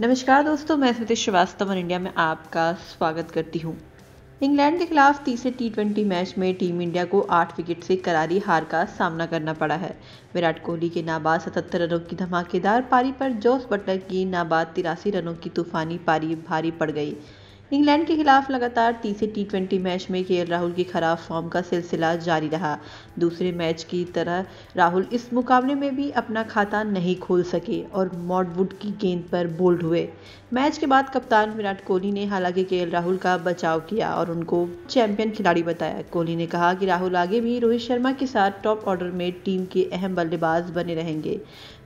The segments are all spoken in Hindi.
नमस्कार दोस्तों मैं स्मृति श्रीवास्तव और इंडिया में आपका स्वागत करती हूँ इंग्लैंड के खिलाफ तीसरे टी ट्वेंटी मैच में टीम इंडिया को आठ विकेट से करारी हार का सामना करना पड़ा है विराट कोहली के नाबाद सतहत्तर रनों की धमाकेदार पारी पर जोस बटलर की नाबाद तिरासी रनों की तूफानी पारी भारी पड़ गई इंग्लैंड के खिलाफ लगातार तीसरे टी ट्वेंटी मैच में के राहुल की खराब फॉर्म का सिलसिला जारी रहा दूसरे मैच की तरह राहुल इस मुकाबले में भी अपना खाता नहीं खोल सके और मॉडवुड की गेंद पर बोल्ड हुए मैच के बाद कप्तान विराट कोहली ने हालांकि के राहुल का बचाव किया और उनको चैंपियन खिलाड़ी बताया कोहली ने कहा कि राहुल आगे भी रोहित शर्मा के साथ टॉप ऑर्डर में टीम के अहम बल्लेबाज बने रहेंगे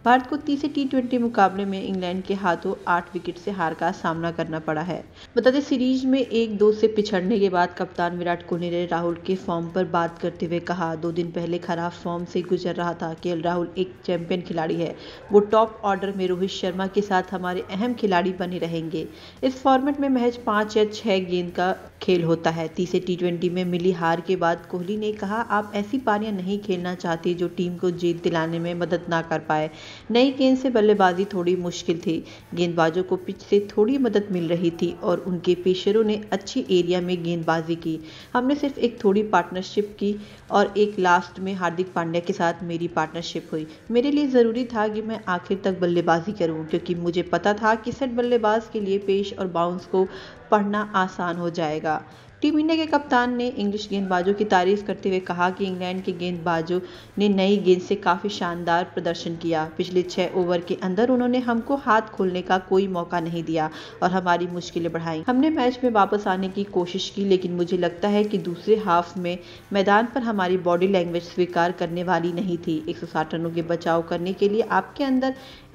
भारत को तीसरे टी मुकाबले में इंग्लैंड के हाथों आठ विकेट से हार का सामना करना पड़ा है बता दें सीरीज में एक दो से पिछड़ने के बाद कप्तान विराट कोहली ने राहुल के फॉर्म पर बात करते हुए कहा दो दिन पहले खराब फॉर्म से गुजर रहा था के राहुल एक चैंपियन खिलाड़ी है वो टॉप ऑर्डर में रोहित शर्मा के साथ हमारे अहम खिलाड़ी बने रहेंगे इस फॉर्मेट में महज पाँच या छः गेंद का खेल होता है तीसरे टी में मिली हार के बाद कोहली ने कहा आप ऐसी पारियां नहीं खेलना चाहती जो टीम को जीत दिलाने में मदद ना कर पाए नई गेंद से बल्लेबाजी थोड़ी मुश्किल थी गेंदबाजों को पिच से थोड़ी मदद मिल रही थी और उनके पेशरों ने अच्छी एरिया में गेंदबाजी की हमने सिर्फ एक थोड़ी पार्टनरशिप की और एक लास्ट में हार्दिक पांड्या के साथ मेरी पार्टनरशिप हुई मेरे लिए ज़रूरी था कि मैं आखिर तक बल्लेबाजी करूं क्योंकि मुझे पता था कि सेट बल्लेबाज के लिए पेश और बाउंस को पढ़ना आसान हो जाएगा टीम इंडिया के कप्तान ने इंग्लिश गेंदबाजों की तारीफ करते हुए कहा कि इंग्लैंड के गेंदबाजों ने नई गेंद से काफ़ी शानदार प्रदर्शन किया पिछले छः ओवर के अंदर उन्होंने हमको हाथ खोलने का कोई मौका नहीं दिया और हमारी मुश्किलें बढ़ाई हमने मैच में वापस आने की कोशिश की लेकिन मुझे लगता है कि दूसरे हाफ में मैदान पर हमारी बॉडी लैंग्वेज स्वीकार करने वाली नहीं थी एक रनों के बचाव करने के लिए आपके अंदर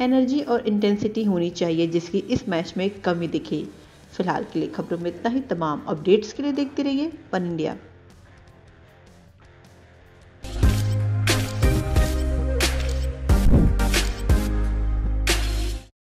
एनर्जी और इंटेंसिटी होनी चाहिए जिसकी इस मैच में कमी दिखी फिलहाल के लिए खबरों में इतना ही तमाम अपडेट्स के लिए देखते रहिए वन इंडिया